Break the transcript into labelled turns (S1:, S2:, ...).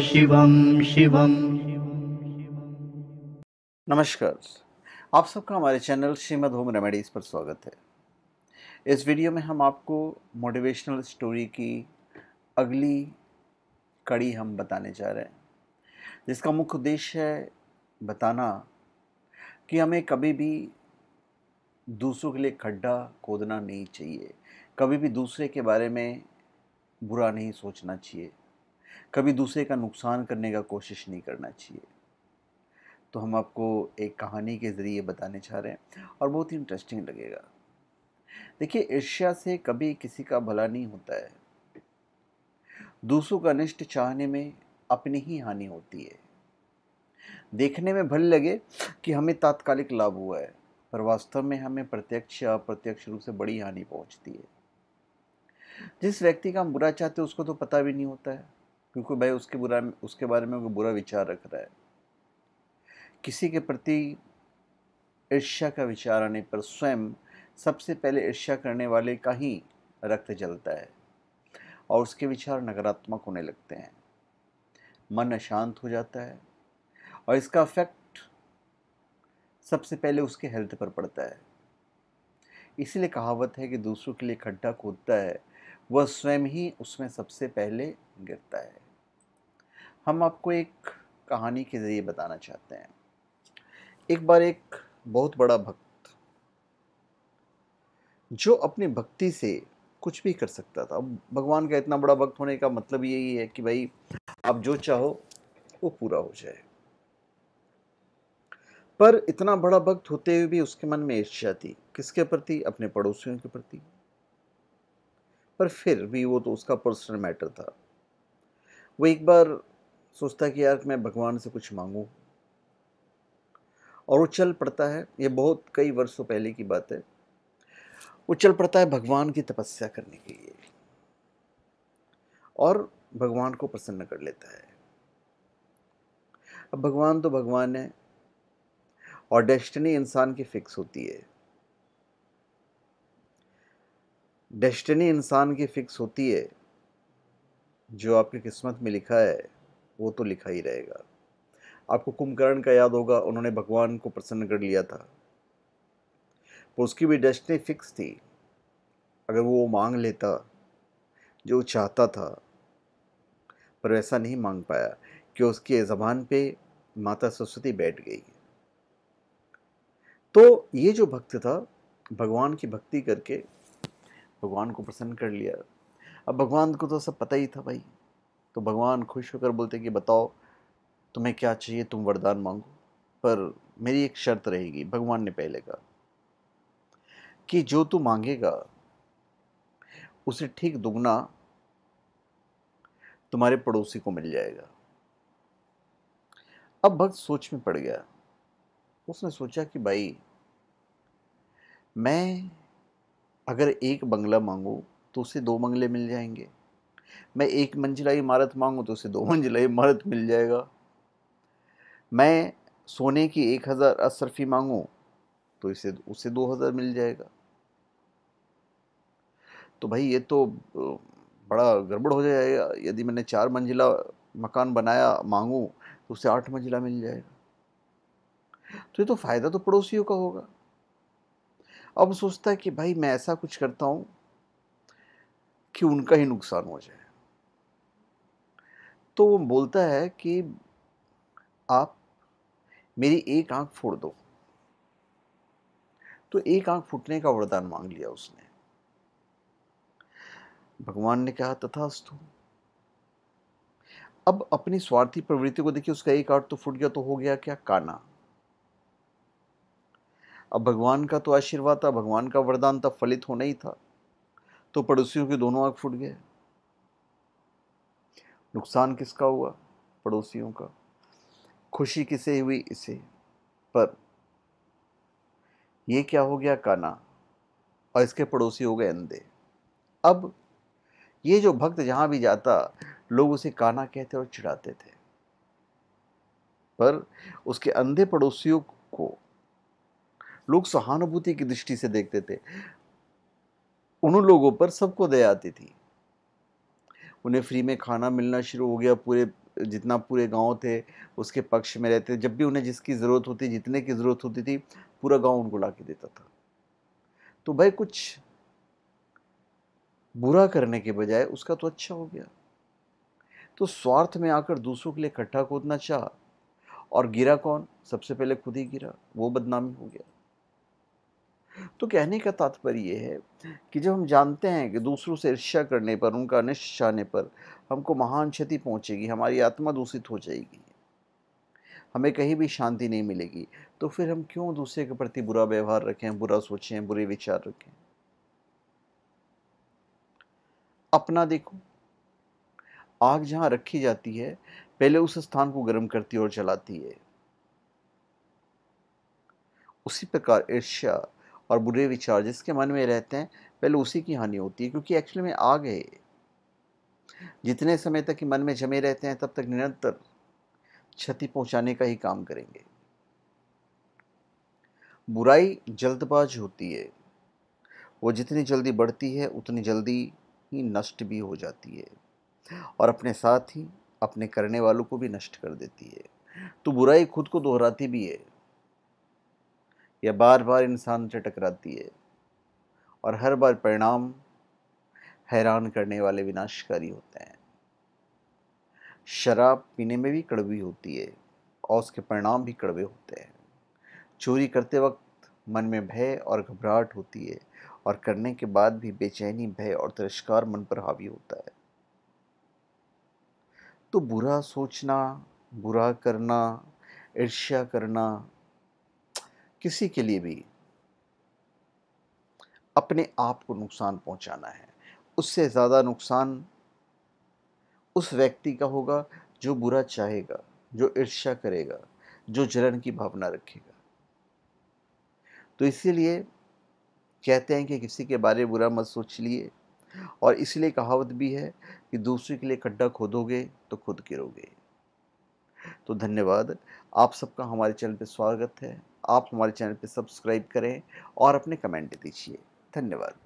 S1: शिवम शिवम नमस्कार आप सबका हमारे चैनल श्रीमद होम रेमेडीज़ पर स्वागत है इस वीडियो में हम आपको मोटिवेशनल स्टोरी की अगली कड़ी हम बताने जा रहे हैं जिसका मुख्य उद्देश्य है बताना कि हमें कभी भी दूसरों के लिए खड्डा खोदना नहीं चाहिए कभी भी दूसरे के बारे में बुरा नहीं सोचना चाहिए कभी दूसरे का नुकसान करने का कोशिश नहीं करना चाहिए तो हम आपको एक कहानी के ज़रिए बताने चाह रहे हैं और बहुत ही इंटरेस्टिंग लगेगा देखिए ईर्ष्या से कभी किसी का भला नहीं होता है दूसरों का अनिष्ट चाहने में अपनी ही हानि होती है देखने में भले लगे कि हमें तात्कालिक लाभ हुआ है पर वास्तव में हमें प्रत्यक्ष या अप्रत्यक्ष रूप से बड़ी हानि पहुंचती है जिस व्यक्ति का हम बुरा चाहते हैं उसको तो पता भी नहीं होता है क्योंकि भाई उसके बुरा उसके बारे में कोई बुरा विचार रख रहा है किसी के प्रति ईर्ष्या का विचार आने पर स्वयं सबसे पहले ईर्ष्या करने वाले का ही रक्त जलता है और उसके विचार नकारात्मक होने लगते हैं मन अशांत हो जाता है और इसका इफेक्ट सबसे पहले उसके हेल्थ पर पड़ता है इसलिए कहावत है कि दूसरों के लिए खड्डा खोदता है वह स्वयं ही उसमें सबसे पहले गिरता है हम आपको एक कहानी के ज़रिए बताना चाहते हैं एक बार एक बहुत बड़ा भक्त जो अपनी भक्ति से कुछ भी कर सकता था भगवान का इतना बड़ा भक्त होने का मतलब यही है कि भाई आप जो चाहो वो पूरा हो जाए पर इतना बड़ा भक्त होते हुए भी उसके मन में ईर्ष्या थी किसके प्रति अपने पड़ोसियों के प्रति पर फिर भी वो तो उसका पर्सनल मैटर था वो एक बार सोचता है कि यार मैं भगवान से कुछ मांगूँ और वो चल पड़ता है ये बहुत कई वर्षों पहले की बात है वो चल पड़ता है भगवान की तपस्या करने के लिए और भगवान को प्रसन्न कर लेता है अब भगवान तो भगवान है और डेस्टिनी इंसान की फिक्स होती है डेस्टिनी इंसान की फिक्स होती है जो आपकी किस्मत में लिखा है वो तो लिखा ही रहेगा आपको कुंभकर्ण का याद होगा उन्होंने भगवान को प्रसन्न कर लिया था पर उसकी भी डेस्टनी फिक्स थी अगर वो मांग लेता जो चाहता था पर ऐसा नहीं मांग पाया कि उसके ज़बान पे माता सरस्वती बैठ गई तो ये जो भक्त था भगवान की भक्ति करके भगवान को प्रसन्न कर लिया अब भगवान को तो सब पता ही था भाई तो भगवान खुश होकर बोलते कि बताओ तुम्हें क्या चाहिए तुम वरदान मांगो पर मेरी एक शर्त रहेगी भगवान ने पहले कहा कि जो तू मांगेगा उसे ठीक दुगना तुम्हारे पड़ोसी को मिल जाएगा अब भक्त सोच में पड़ गया उसने सोचा कि भाई मैं अगर एक बंगला मांगू तो उसे दो बंगले मिल जाएंगे मैं एक मंजिला इमारत मांगूँ तो उसे दो मंजिला इमारत मिल जाएगा मैं सोने की एक हज़ार असरफी मांगूँ तो इसे उसे दो हज़ार मिल जाएगा तो भाई ये तो बड़ा गड़बड़ हो जाएगा यदि मैंने चार मंजिला मकान बनाया मांगूँ तो उसे आठ मंजिला मिल जाएगा तो ये तो फ़ायदा तो पड़ोसियों का होगा अब सोचता है कि भाई मैं ऐसा कुछ करता हूँ कि उनका ही नुकसान हो जाए तो वो बोलता है कि आप मेरी एक आंख फोड़ दो तो एक आंख फूटने का वरदान मांग लिया उसने भगवान ने कहा तथास्तु अब अपनी स्वार्थी प्रवृत्ति को देखिए उसका एक आठ तो फूट गया तो हो गया क्या काना अब भगवान का तो आशीर्वाद था भगवान का वरदान था फलित होना ही था तो पड़ोसियों के दोनों आंख फूट गए नुकसान किसका हुआ पड़ोसियों का खुशी किसे हुई इसे पर ये क्या हो गया काना और इसके पड़ोसी हो गए अंधे अब ये जो भक्त जहाँ भी जाता लोग उसे काना कहते और चिढ़ाते थे पर उसके अंधे पड़ोसियों को लोग सहानुभूति की दृष्टि से देखते थे उन लोगों पर सबको दया आती थी उन्हें फ्री में खाना मिलना शुरू हो गया पूरे जितना पूरे गांव थे उसके पक्ष में रहते जब भी उन्हें जिसकी ज़रूरत होती जितने की ज़रूरत होती थी पूरा गांव उनको ला के देता था तो भाई कुछ बुरा करने के बजाय उसका तो अच्छा हो गया तो स्वार्थ में आकर दूसरों के लिए इकट्ठा खोदना चाह और गिरा कौन सबसे पहले खुद ही गिरा वो बदनामी हो गया तो कहने का तात्पर्य यह है कि जब हम जानते हैं कि दूसरों से ईर्ष्या करने पर उनका अनिष्ट चाहने पर हमको महान क्षति पहुंचेगी हमारी आत्मा दूषित हो जाएगी हमें कहीं भी शांति नहीं मिलेगी तो फिर हम क्यों दूसरे के प्रति बुरा व्यवहार रखें बुरा सोचें बुरे विचार रखें अपना देखो आग जहाँ रखी जाती है पहले उस स्थान को गर्म करती और जलाती है उसी प्रकार ईर्ष्या और बुरे विचार जिसके मन में रहते हैं पहले उसी की हानि होती है क्योंकि एक्चुअली में आ गए जितने समय तक मन में जमे रहते हैं तब तक निरंतर क्षति पहुंचाने का ही काम करेंगे बुराई जल्दबाज होती है वो जितनी जल्दी बढ़ती है उतनी जल्दी ही नष्ट भी हो जाती है और अपने साथ ही अपने करने वालों को भी नष्ट कर देती है तो बुराई खुद को दोहराती भी है यह बार बार इंसान से टकराती है और हर बार परिणाम हैरान करने वाले विनाशकारी होते हैं शराब पीने में भी कड़वी होती है और उसके परिणाम भी कड़वे होते हैं चोरी करते वक्त मन में भय और घबराहट होती है और करने के बाद भी बेचैनी भय और तिरस्कार मन पर हावी होता है तो बुरा सोचना बुरा करना ईर्ष्या करना किसी के लिए भी अपने आप को नुकसान पहुंचाना है उससे ज़्यादा नुकसान उस व्यक्ति का होगा जो बुरा चाहेगा जो ईर्ष्या करेगा जो जलन की भावना रखेगा तो इसीलिए कहते हैं कि किसी के बारे में बुरा मत सोच लिए और इसलिए कहावत भी है कि दूसरे के लिए खड्डा खोदोगे तो खुद गिरोगे तो धन्यवाद आप सबका हमारे चैनल पर स्वागत है आप हमारे चैनल पर सब्सक्राइब करें और अपने कमेंट दीजिए धन्यवाद